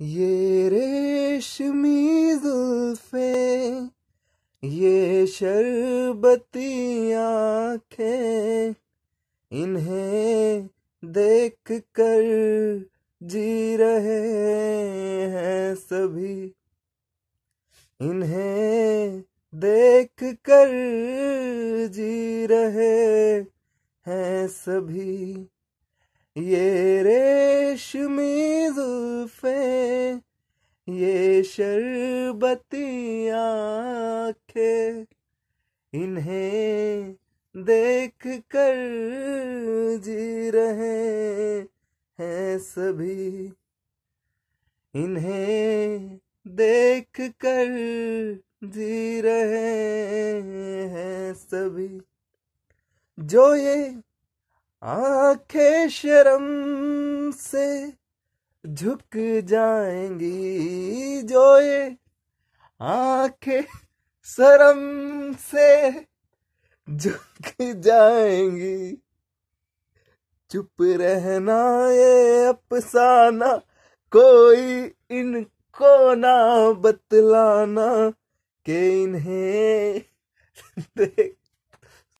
ये रेशमी जुल्फे ये शरबती आंखें इन्हें देख कर जी रहे हैं सभी इन्हें देख कर जी रहे हैं सभी ये रेशमी ये शरबतिया इन्हें देख कर जी रहे हैं सभी इन्हें देख कर जी रहे हैं सभी जो ये आंखें शर्म से झुक जाएंगी जो ये आंखें शर्म से झुक जाएंगी चुप रहना ये अपसाना कोई इनको ना बतलाना के इन्हें देख